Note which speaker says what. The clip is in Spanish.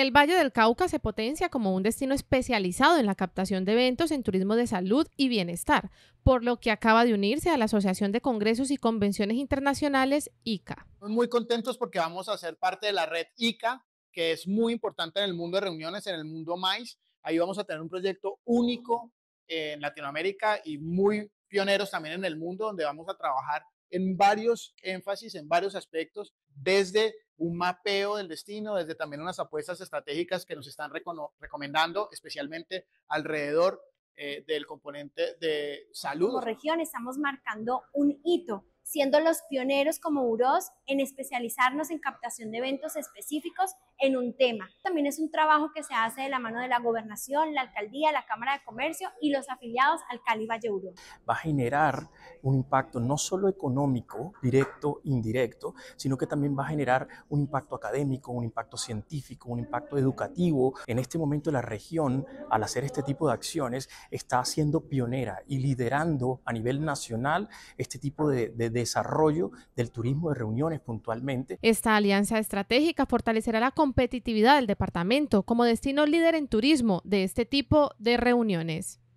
Speaker 1: El Valle del Cauca se potencia como un destino especializado en la captación de eventos en turismo de salud y bienestar, por lo que acaba de unirse a la Asociación de Congresos y Convenciones Internacionales ICA.
Speaker 2: Muy contentos porque vamos a ser parte de la red ICA, que es muy importante en el mundo de reuniones, en el mundo mais Ahí vamos a tener un proyecto único en Latinoamérica y muy pioneros también en el mundo, donde vamos a trabajar en varios énfasis, en varios aspectos, desde un mapeo del destino, desde también unas apuestas estratégicas que nos están recomendando, especialmente alrededor eh, del componente de salud. Como región
Speaker 3: estamos marcando un hito siendo los pioneros como UROS en especializarnos en captación de eventos específicos en un tema. También es un trabajo que se hace de la mano de la gobernación, la alcaldía, la Cámara de Comercio y los afiliados al Cali Valle UROS.
Speaker 4: Va a generar un impacto no solo económico, directo, indirecto, sino que también va a generar un impacto académico, un impacto científico, un impacto educativo. En este momento la región, al hacer este tipo de acciones, está siendo pionera y liderando a nivel nacional este tipo de, de desarrollo del turismo de reuniones puntualmente.
Speaker 1: Esta alianza estratégica fortalecerá la competitividad del departamento como destino líder en turismo de este tipo de reuniones.